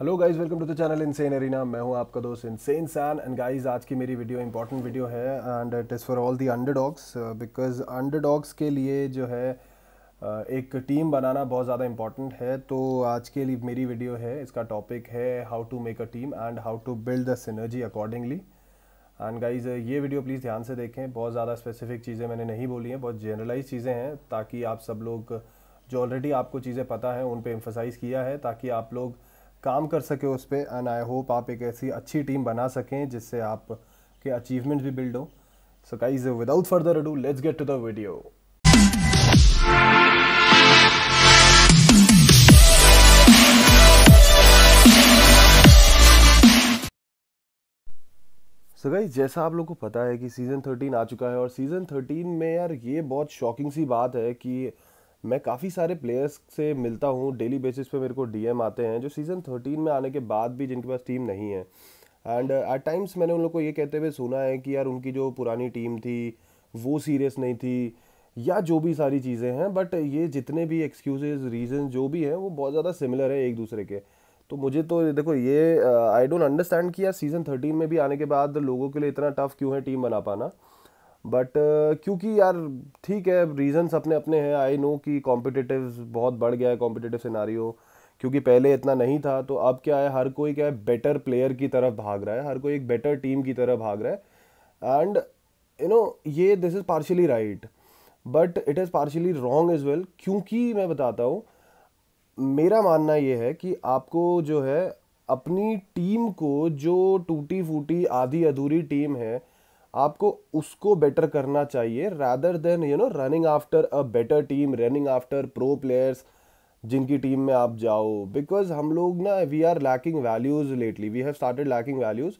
Hello guys welcome to the channel insane arena मैं हूं आपका दोस्त इनसेन सैन एंड गाइस आज की मेरी वीडियो इंपॉर्टेंट वीडियो है and it is for all the underdogs because underdogs के लिए जो है uh, एक टीम बनाना बहुत ज़्यादा इंपॉर्टेंट है तो आज के लिए मेरी वीडियो है इसका टॉपिक है how to make a team and how to build the synergy accordingly and guys ये वीडियो प्लीज़ ध्यान से देखें बहुत ज़्यादा स्पेसिफिक चीज़ें मैंने नहीं बोली हैं बहुत जनरलाइज चीज़ें हैं ताकि आप सब लोग जो ऑलरेडी आपको चीज़ें पता हैं उन पर एम्फोसाइज़ किया है ताकि आप लोग काम कर सके उस पर एंड आई होप आप एक ऐसी अच्छी टीम बना सकें जिससे आप के अचीवमेंट्स भी बिल्ड हो so guys without further do let's get to the video so guys जैसा आप लोग को पता है कि सीज़न थर्टीन आ चुका है और सीज़न थर्टीन में यार ये बहुत शॉकिंग सी बात है कि मैं काफ़ी सारे प्लेयर्स से मिलता हूँ डेली बेसिस पे मेरे को डीएम आते हैं जो सीज़न थर्टीन में आने के बाद भी जिनके पास टीम नहीं है एंड एट टाइम्स मैंने उन लोग को ये कहते हुए सुना है कि यार उनकी जो पुरानी टीम थी वो सीरियस नहीं थी या जो भी सारी चीज़ें हैं बट ये जितने भी एक्सक्यूजेज रीज़न जो भी हैं वो बहुत ज़्यादा सिमिलर है एक दूसरे के तो मुझे तो देखो ये आई डोंट अंडरस्टैंड कि यार सीज़न थर्टीन में भी आने के बाद लोगों के लिए इतना टफ़ क्यों है टीम बना पाना बट uh, क्योंकि यार ठीक है रीजंस अपने अपने हैं आई नो कि कॉम्पिटिटिव बहुत बढ़ गया है कॉम्पिटिटिव सिनारी क्योंकि पहले इतना नहीं था तो अब क्या है हर कोई क्या है बेटर प्लेयर की तरफ भाग रहा है हर कोई एक बेटर टीम की तरफ भाग रहा है एंड यू नो ये this is partially right but it is partially wrong is well क्योंकि मैं बताता हूँ मेरा मानना ये है कि आपको जो है अपनी टीम को जो टूटी फूटी आधी अधूरी टीम है आपको उसको बेटर करना चाहिए rather than you know running after a better team running after pro players जिनकी टीम में आप जाओ बिकॉज हम लोग ना we are lacking values lately we have started lacking values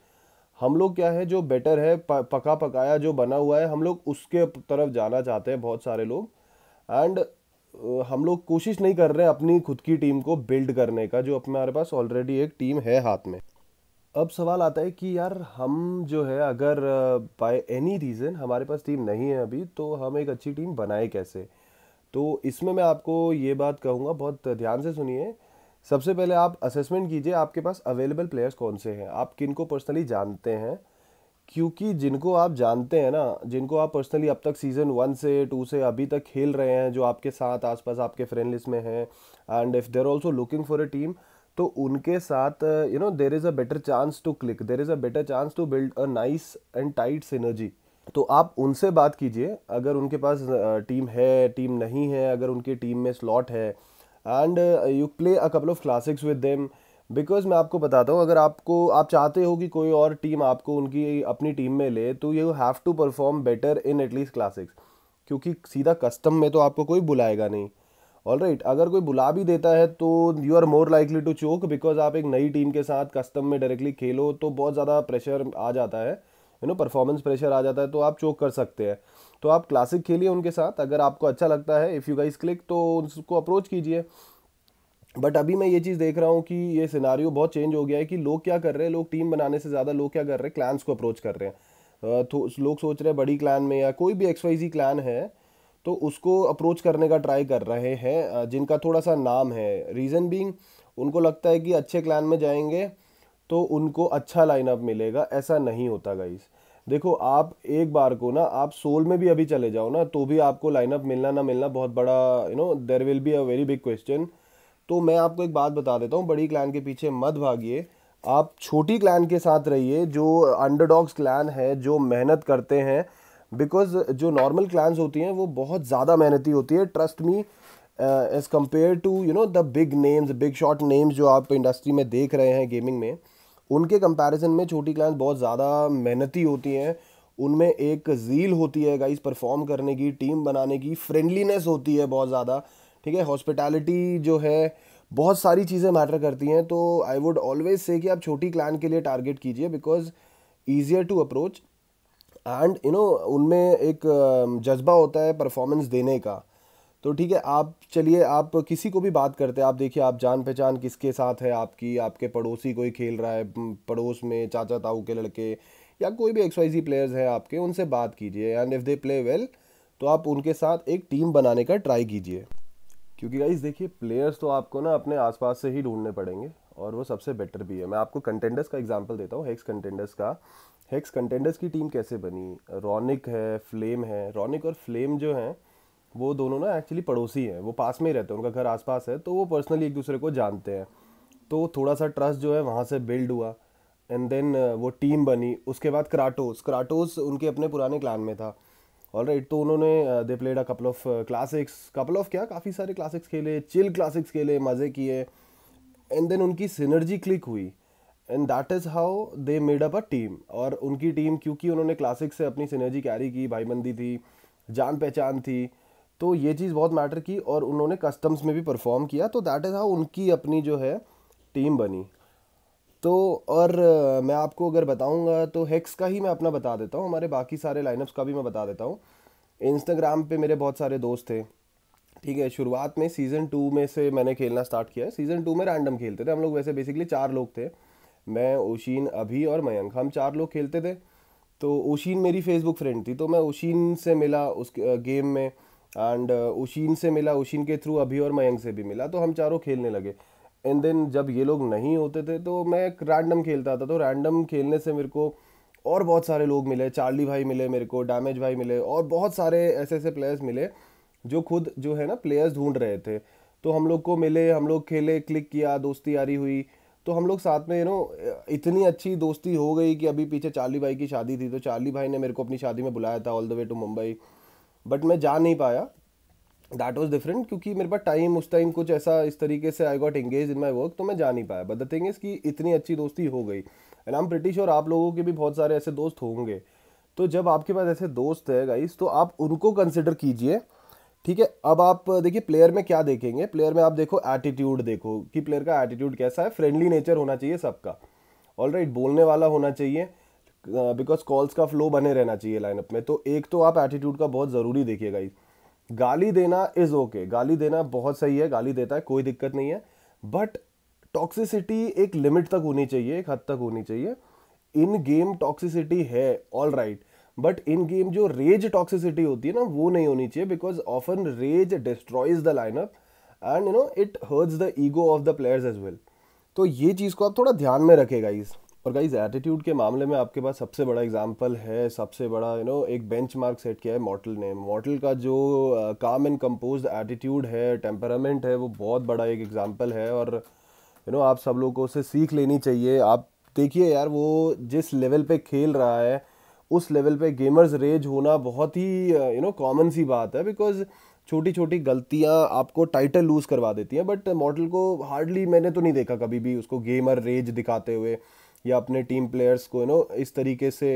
हम लोग क्या है जो बेटर है पका पकाया जो बना हुआ है हम लोग उसके तरफ जाना चाहते हैं बहुत सारे लोग एंड हम लोग कोशिश नहीं कर रहे हैं अपनी खुद की टीम को बिल्ड करने का जो अपने हमारे पास ऑलरेडी एक टीम है हाथ में अब सवाल आता है कि यार हम जो है अगर बाय एनी रीज़न हमारे पास टीम नहीं है अभी तो हम एक अच्छी टीम बनाए कैसे तो इसमें मैं आपको ये बात कहूँगा बहुत ध्यान से सुनिए सबसे पहले आप असेसमेंट कीजिए आपके पास अवेलेबल प्लेयर्स कौन से हैं आप किन को पर्सनली जानते हैं क्योंकि जिनको आप जानते हैं ना जिनको आप पर्सनली अब तक सीज़न वन से टू से अभी तक खेल रहे हैं जो आपके साथ आसपास आपके फ्रेंड लिस्ट में हैं and if there also looking for a team तो उनके साथ you know there is a better chance to click there is a better chance to build a nice and tight synergy तो आप उनसे बात कीजिए अगर उनके पास टीम है टीम नहीं है अगर उनकी टीम में स्लॉट है and you play a couple of classics with them because मैं आपको बताता हूँ अगर आपको आप चाहते हो कि कोई और टीम आपको उनकी अपनी टीम में ले तो you have to perform better in at least classics क्योंकि सीधा कस्टम में तो आपको कोई बुलाएगा नहीं ऑल राइट right, अगर कोई बुला भी देता है तो you are more likely to choke because आप एक नई टीम के साथ कस्टम में डायरेक्टली खेलो तो बहुत ज़्यादा प्रेशर आ जाता है यू नो परफॉर्मेंस प्रेशर आ जाता है तो आप चोक कर सकते हैं तो आप क्लासिक खेलिए उनके साथ अगर आपको अच्छा लगता है इफ़ यू गाइस क्लिक तो उसको अप्रोच कीजिए बट अभी मैं ये चीज़ देख रहा हूँ कि ये सिनारियो बहुत चेंज हो गया है कि लोग क्या कर रहे हैं लोग टीम बनाने से ज़्यादा लोग क्या कर रहे हैं क्लैंस को अप्रोच कर रहे हैं तो लोग सोच रहे हैं बड़ी क्लैन में या कोई भी एक्स वाई क्लैन है तो उसको अप्रोच करने का ट्राई कर रहे हैं जिनका थोड़ा सा नाम है रीज़न बींग उनको लगता है कि अच्छे क्लान में जाएंगे तो उनको अच्छा लाइनअप मिलेगा ऐसा नहीं होता गाइस देखो आप एक बार को ना आप सोल में भी अभी चले जाओ ना तो भी आपको लाइनअप मिलना ना मिलना बहुत बड़ा you know there will be a very big question तो मैं आपको एक बात बता देता हूँ बड़ी क्लान के पीछे मत भागिए आप छोटी क्लान के साथ रहिए जो अंडरडॉग्स क्लान है जो मेहनत करते हैं बिकॉज जो नॉर्मल क्लैंस होती हैं वो बहुत ज़्यादा मेहनती होती है trust me as compare to you know the big names big shot names जो आप इंडस्ट्री में देख रहे हैं गेमिंग में उनके कंपैरिजन में छोटी क्लैंस बहुत ज़्यादा मेहनती होती हैं उनमें एक झील होती है गाइस परफॉर्म करने की टीम बनाने की फ्रेंडलीनेस होती है बहुत ज़्यादा ठीक है हॉस्पिटैलिटी जो है बहुत सारी चीज़ें मैटर करती हैं तो आई वुड ऑलवेज से कि आप छोटी क्लैन के लिए टारगेट कीजिए because easier to approach and you know उनमें एक जज्बा होता है परफॉर्मेंस देने का तो ठीक है आप चलिए आप किसी को भी बात करते हैं आप देखिए आप जान पहचान किसके साथ है आपकी आपके पड़ोसी कोई खेल रहा है पड़ोस में चाचा ताऊ के लड़के या कोई भी एक्सवाइजी प्लेयर्स हैं आपके उनसे बात कीजिए and if they play well तो आप उनके साथ एक टीम बनाने का ट्राई कीजिए क्योंकि गाइज देखिए प्लेयर्स तो आपको ना अपने आसपास से ही ढूंढने पड़ेंगे और वो सबसे बेटर भी है मैं आपको कंटेंडर्स का एग्जांपल देता हूँ हेक्स कंटेंडर्स का हेक्स कंटेंडर्स की टीम कैसे बनी रॉनिक है फ्लेम है रॉनिक और फ्लेम जो हैं वो दोनों ना एक्चुअली पड़ोसी हैं वो पास में ही रहते हैं उनका घर आसपास है तो वो पर्सनली एक दूसरे को जानते हैं तो थोड़ा सा ट्रस्ट जो है वहाँ से बिल्ड हुआ एंड देन वो टीम बनी उसके बाद क्राटोस क्राटोस उनके अपने पुराने क्लान में था ऑल राइट तो उन्होंने they played a couple of classics couple of क्या काफ़ी सारे क्लासिक्स खेले चिल क्लासिक्स खेले मज़े किए एंड देन उनकी सिनर्जी क्लिक हुई and that is how they made up a team और उनकी टीम क्योंकि उन्होंने क्लासिक से अपनी सिनर्जी कैरी की भाईबंदी थी जान पहचान थी तो ये चीज़ बहुत मैटर की और उन्होंने कस्टम्स में भी परफॉर्म किया तो दैट इज़ हाउ उनकी अपनी जो है टीम बनी तो और मैं आपको अगर बताऊंगा तो हेक्स का ही मैं अपना बता देता हूँ हमारे बाकी सारे लाइनअप्स का भी मैं बता देता हूँ इंस्टाग्राम पे मेरे बहुत सारे दोस्त थे ठीक है शुरुआत में सीज़न टू में से मैंने खेलना स्टार्ट किया है सीज़न टू में रैंडम खेलते थे हम लोग वैसे बेसिकली चार लोग थे मैं ओशीन अभी और मयंक हम चार लोग खेलते थे तो ओशीन मेरी फेसबुक फ्रेंड थी तो मैं ओशीन से मिला उस गेम में एंड ओशीन से मिला ओशीन के थ्रू अभी और मयंक से भी मिला तो हम चारों खेलने लगे एंड देन जब ये लोग नहीं होते थे तो मैं एक रैंडम खेलता था तो रैंडम खेलने से मेरे को और बहुत सारे लोग मिले चार्ली भाई मिले मेरे को डैमेज भाई मिले और बहुत सारे ऐसे ऐसे प्लेयर्स मिले जो खुद जो है ना प्लेयर्स ढूंढ रहे थे तो हम लोग को मिले हम लोग खेले क्लिक किया दोस्ती यारी हुई तो हम लोग साथ में यू नो इतनी अच्छी दोस्ती हो गई कि अभी पीछे चार्ली भाई की शादी थी तो चार्ली भाई ने मेरे को अपनी शादी में बुलाया था all the way to Mumbai but मैं जा नहीं पाया दैट वॉज डिफरेंट क्योंकि मेरे पास टाइम उस टाइम कुछ ऐसा इस तरीके से I got engage in my work तो मैं जा नहीं पाया बट द थिंग इज़ कि इतनी अच्छी दोस्ती हो गई एंड आई एम ब्रिटिश और आप लोगों के भी बहुत सारे ऐसे दोस्त होंगे तो जब आपके पास ऐसे दोस्त है गाइस तो आप उनको कंसिडर कीजिए ठीक है अब आप देखिए प्लेयर में क्या देखेंगे प्लेयर में आप देखो एटीट्यूड देखो कि प्लेयर का एटीट्यूड कैसा है फ्रेंडली नेचर होना चाहिए सबका ऑल राइट बोलने वाला होना चाहिए बिकॉज कॉल्स का फ्लो बने रहना चाहिए लाइनअप में तो एक तो आप एटीट्यूड का बहुत ज़रूरी देखिएगा इस गाली देना इज़ ओके okay. गाली देना बहुत सही है गाली देता है कोई दिक्कत नहीं है बट टॉक्सिसिटी एक लिमिट तक होनी चाहिए एक हद तक होनी चाहिए इन गेम टॉक्सिसिटी है all right right. But in game जो रेज टॉक्सिसिटी होती है ना वो नहीं होनी चाहिए because often rage destroys the lineup and you know it hurts the ego of the players as well तो ये चीज़ को आप थोड़ा ध्यान में रखें गाइज और गाइज एटीट्यूड के मामले में आपके पास सबसे बड़ा एग्जाम्पल है सबसे बड़ा यू नो एक बेंच मार्क सेट किया है मॉटल ने मॉटल का जो काम एंड कम्पोज एटीट्यूड है टेम्परामेंट है वो बहुत बड़ा एक एग्जाम्पल है और यू नो आप सब लोगों को उसे सीख लेनी चाहिए आप देखिए यार वो जिस लेवल पे खेल रहा है उस लेवल पे गेमर्स रेज होना बहुत ही यू नो कॉमन सी बात है बिकॉज छोटी छोटी गलतियाँ आपको टाइटल लूज़ करवा देती हैं बट मॉडल को हार्डली मैंने तो नहीं देखा कभी भी उसको गेमर रेज दिखाते हुए या अपने टीम प्लेयर्स को यू नो इस तरीके से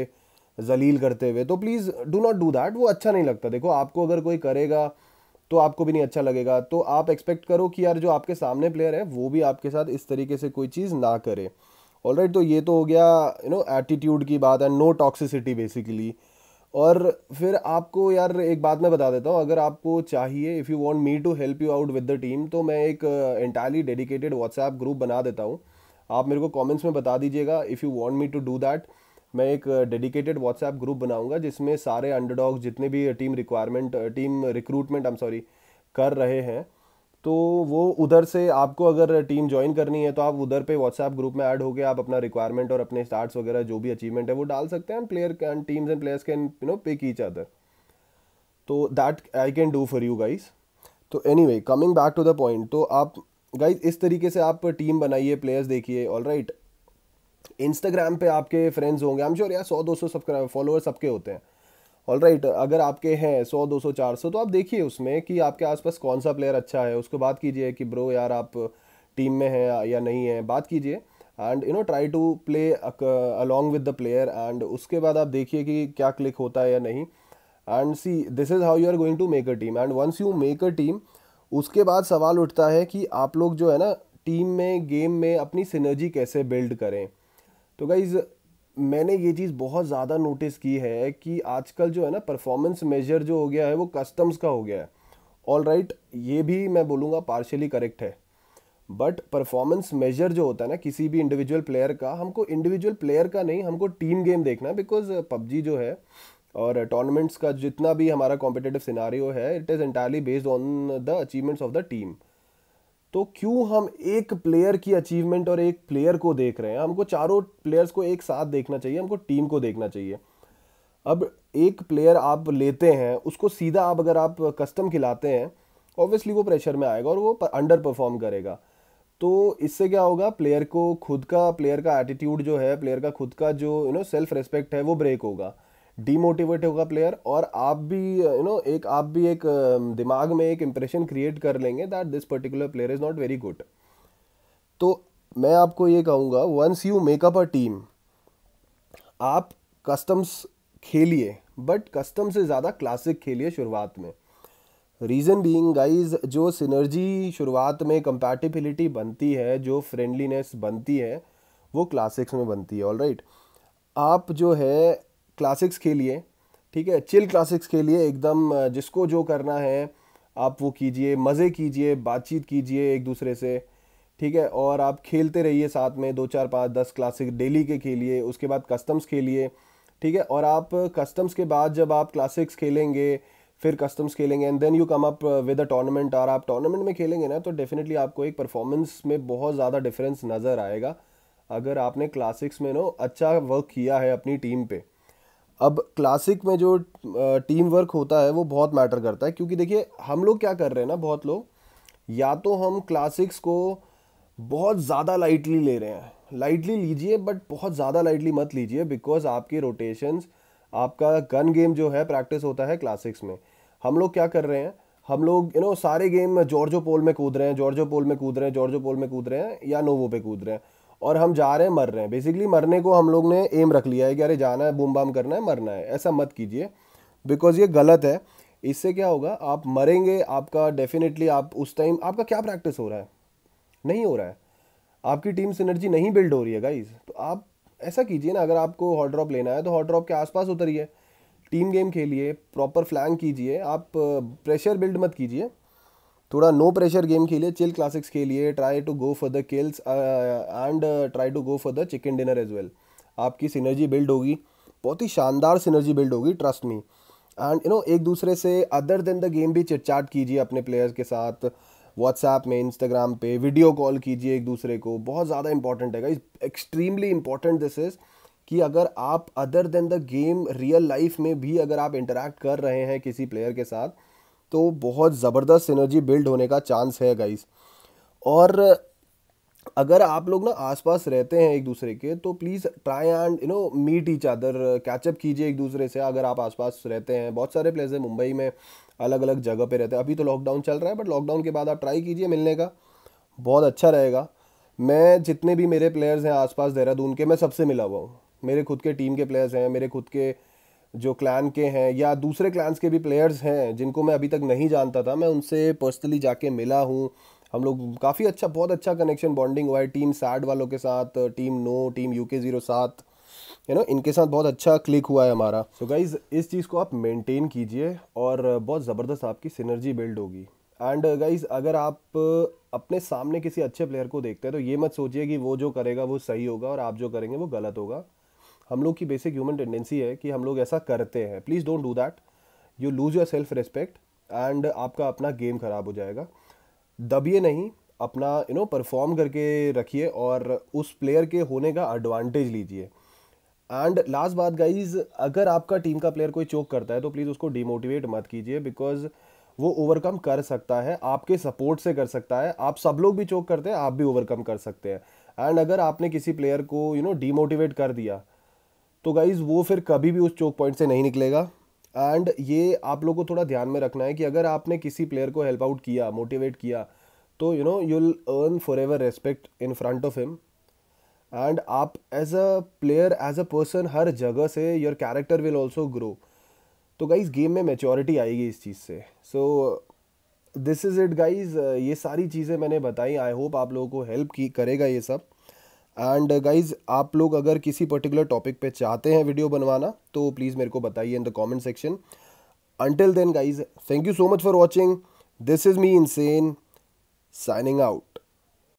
जलील करते हुए तो please do not do that वो अच्छा नहीं लगता देखो आपको अगर कोई करेगा तो आपको भी नहीं अच्छा लगेगा तो आप एक्सपेक्ट करो कि यार जो आपके सामने प्लेयर है वो भी आपके साथ इस तरीके से कोई चीज़ ना करे ऑल right, तो ये तो हो गया यू नो एटीट्यूड की बात है नो टॉक्सिसिटी बेसिकली और फिर आपको यार एक बात मैं बता देता हूँ अगर आपको चाहिए if you want me to help you out with the team तो मैं एक एंटायरली डेडिकेटेड व्हाट्सएप ग्रुप बना देता हूँ आप मेरे को कमेंट्स में बता दीजिएगा if you want me to do that मैं एक डेडिकेटेड व्हाट्सएप ग्रुप बनाऊंगा जिसमें सारे अंडरडॉग जितने भी team requirement team recruitment I am sorry कर रहे हैं तो वो उधर से आपको अगर टीम ज्वाइन करनी है तो आप उधर पे व्हाट्सएप ग्रुप में ऐड होकर आप अपना रिक्वायरमेंट और अपने स्टार्ट्स वगैरह जो भी अचीवमेंट है वो डाल सकते हैं and player and teams and players can you know pick each other तो that I can do for you guys तो anyway coming back to the point तो आप गाइज इस तरीके से आप टीम बनाइए प्लेयर्स देखिए ऑल राइट इंस्टाग्राम पे आपके फ्रेंड्स होंगे हम श्योर यार सौ दो सौ सब्सक्राइब फॉलोअर्स सबके होते हैं ऑल राइट right, अगर आपके हैं सौ दो सौ चार सौ तो आप देखिए उसमें कि आपके आसपास कौन सा प्लेयर अच्छा है उसको बात कीजिए कि ब्रो यार आप टीम में हैं या नहीं है बात कीजिए and you know try to play along with the player and उसके बाद आप देखिए कि क्या क्लिक होता है या नहीं and see this is how you are going to make a team and once you make a team उसके बाद सवाल उठता है कि आप लोग जो है ना टीम में गेम में अपनी सिनर्जी कैसे बिल्ड करें तो गाइज़ मैंने ये चीज़ बहुत ज़्यादा नोटिस की है कि आजकल जो है ना परफॉर्मेंस मेजर जो हो गया है वो कस्टम्स का हो गया है ऑल राइट right, ये भी मैं बोलूँगा पार्शली करेक्ट है बट परफॉर्मेंस मेजर जो होता है ना किसी भी इंडिविजुअल प्लेयर का हमको इंडिविजुअल प्लेयर का नहीं हमको टीम गेम देखना है बिकॉज पबजी जो है और टूर्नामेंट्स का जितना भी हमारा कॉम्पिटेटिव सिनारी है it is entirely based on the achievements of the team तो क्यों हम एक प्लेयर की अचीवमेंट और एक प्लेयर को देख रहे हैं हमको चारों प्लेयर्स को एक साथ देखना चाहिए हमको टीम को देखना चाहिए अब एक प्लेयर आप लेते हैं उसको सीधा आप अगर आप कस्टम खिलाते हैं ऑब्वियसली वो प्रेशर में आएगा और वो अंडर परफॉर्म करेगा तो इससे क्या होगा प्लेयर को खुद का प्लेयर का एटीट्यूड जो है प्लेयर का खुद का जो यू नो सेल्फ रिस्पेक्ट है वो ब्रेक होगा डीमोटिवेट होगा प्लेयर और आप भी यू you नो know, एक आप भी एक um, दिमाग में एक इम्प्रेशन क्रिएट कर लेंगे that this particular player is not very good तो मैं आपको ये कहूँगा once you make up a team आप कस्टम्स खेलिए बट कस्टम से ज़्यादा क्लासिक खेलिए शुरुआत में रीज़न बीइंग गाइस जो सिनर्जी शुरुआत में कंपैटिबिलिटी बनती है जो फ्रेंडलीनेस बनती है वो क्लासिक्स में बनती है ऑल राइट right? आप जो है क्लासिक्स के लिए ठीक है चिल क्लासिक्स के लिए एकदम जिसको जो करना है आप वो कीजिए मज़े कीजिए बातचीत कीजिए एक दूसरे से ठीक है और आप खेलते रहिए साथ में दो चार पाँच दस क्लासिक डेली के खेलिए उसके बाद कस्टम्स खेलिए ठीक है और आप कस्टम्स के बाद जब आप क्लासिक्स खेलेंगे फिर कस्टम्स खेलेंगे and then you come up with a tournament और आप टूर्नामेंट में खेलेंगे ना तो डेफिनेटली आपको एक परफॉर्मेंस में बहुत ज़्यादा डिफरेंस नज़र आएगा अगर आपने क्लासिक्स में नो अच्छा वर्क किया है अपनी टीम पर अब क्लासिक में जो टीम वर्क होता है वो बहुत मैटर करता है क्योंकि देखिए हम लोग क्या कर रहे हैं ना बहुत लोग या तो हम क्लासिक्स को बहुत ज़्यादा लाइटली ले रहे हैं लाइटली लीजिए बट बहुत ज़्यादा लाइटली मत लीजिए बिकॉज आपके रोटेशंस आपका गन गेम जो है प्रैक्टिस होता है क्लासिक्स में हम लोग क्या कर रहे हैं हम लोग यू नो सारे गेम जॉर्जो पोल में कूद रहे हैं जॉर्जो पोल में कूद रहे हैं जॉर्जो पोल में कूद रहे हैं या नोवो पे कूद रहे हैं और हम जा रहे हैं मर रहे हैं बेसिकली मरने को हम लोग ने एम रख लिया है कि अरे जाना है बूम बाम करना है मरना है ऐसा मत कीजिए बिकॉज ये गलत है इससे क्या होगा आप मरेंगे आपका डेफिनेटली आप उस टाइम आपका क्या प्रैक्टिस हो रहा है नहीं हो रहा है आपकी टीम सिनर्जी नहीं बिल्ड हो रही है गाइज तो आप ऐसा कीजिए ना अगर आपको हॉट ड्रॉप लेना है तो हॉट ड्रॉप के आसपास उतरिए टीम गेम खेलिए प्रॉपर फ्लैंग कीजिए आप प्रेशर uh, बिल्ड मत कीजिए थोड़ा नो प्रेशर गेम खेलिए चिल क्लासिक्स खेलिए try to go for the kills and try to go for the chicken dinner as well आपकी सिनर्जी बिल्ड होगी बहुत ही शानदार सिनर्जी बिल्ड होगी trust me and you know एक दूसरे से अदर देन द गेम भी चिटचाट कीजिए अपने प्लेयर्स के साथ व्हाट्सएप में इंस्टाग्राम पे वीडियो कॉल कीजिए एक दूसरे को बहुत ज़्यादा इंपॉर्टेंट है is extremely important this is कि अगर आप other than the game real life में भी अगर आप इंटरेक्ट कर रहे हैं किसी प्लेयर के साथ तो बहुत ज़बरदस्त सिनर्जी बिल्ड होने का चांस है गाइस और अगर आप लोग ना आसपास रहते हैं एक दूसरे के तो please try and you know meet each other catch up कीजिए एक दूसरे से अगर आप आसपास रहते हैं बहुत सारे प्लेस हैं मुंबई में अलग अलग जगह पे रहते हैं अभी तो लॉकडाउन चल रहा है बट लॉकडाउन के बाद आप ट्राई कीजिए मिलने का बहुत अच्छा रहेगा मैं जितने भी मेरे प्लेयर्स हैं आसपास देहरादून के मैं सबसे मिला हुआ हूँ मेरे खुद के टीम के प्लेयर्स हैं मेरे खुद के जो क्लैन के हैं या दूसरे क्लैंस के भी प्लेयर्स हैं जिनको मैं अभी तक नहीं जानता था मैं उनसे पर्सनली जाके मिला हूँ हम लोग काफ़ी अच्छा बहुत अच्छा कनेक्शन बॉन्डिंग हुआ है टीम सैड वालों के साथ team no team U K zero सात यू नो इनके साथ बहुत अच्छा क्लिक हुआ है हमारा तो so गाइज इस चीज़ को आप मेंटेन कीजिए और बहुत ज़बरदस्त आपकी सिनर्जी बिल्ड होगी एंड गाइज अगर आप अपने सामने किसी अच्छे प्लेयर को देखते हैं तो ये मत सोचिए कि वो जो करेगा वो सही होगा और आप जो करेंगे वो गलत होगा हम लोग की बेसिक ह्यूमन टेंडेंसी है कि हम लोग ऐसा करते हैं please don't do that you lose your self respect and आपका अपना गेम ख़राब हो जाएगा दबिए नहीं अपना यू नो परफॉर्म करके रखिए और उस प्लेयर के होने का एडवांटेज लीजिए एंड लास्ट बात गाइज अगर आपका टीम का प्लेयर कोई चोक करता है तो प्लीज़ उसको डिमोटिवेट मत कीजिए बिकॉज वो ओवरकम कर सकता है आपके सपोर्ट से कर सकता है आप सब लोग भी चोक करते हैं आप भी ओवरकम कर सकते हैं एंड अगर आपने किसी प्लेयर को यू नो डिमोटिवेट कर दिया तो गाइज़ वो फिर कभी भी उस चौक पॉइंट से नहीं निकलेगा एंड ये आप लोगों को थोड़ा ध्यान में रखना है कि अगर आपने किसी प्लेयर को हेल्प आउट किया मोटिवेट किया तो you know you'll earn forever respect in front of him and आप as a player as a person हर जगह से your character will also grow तो गाइज गेम में मेच्योरिटी आएगी इस चीज़ से so this is it guys ये सारी चीज़ें मैंने बताई आई होप आप लोगों को हेल्प की करेगा ये सब एंड गाइज uh, आप लोग अगर किसी पर्टिकुलर टॉपिक पे चाहते हैं वीडियो बनवाना तो प्लीज़ मेरे को बताइए in the comment section until then guys thank you so much for watching this is me insane signing out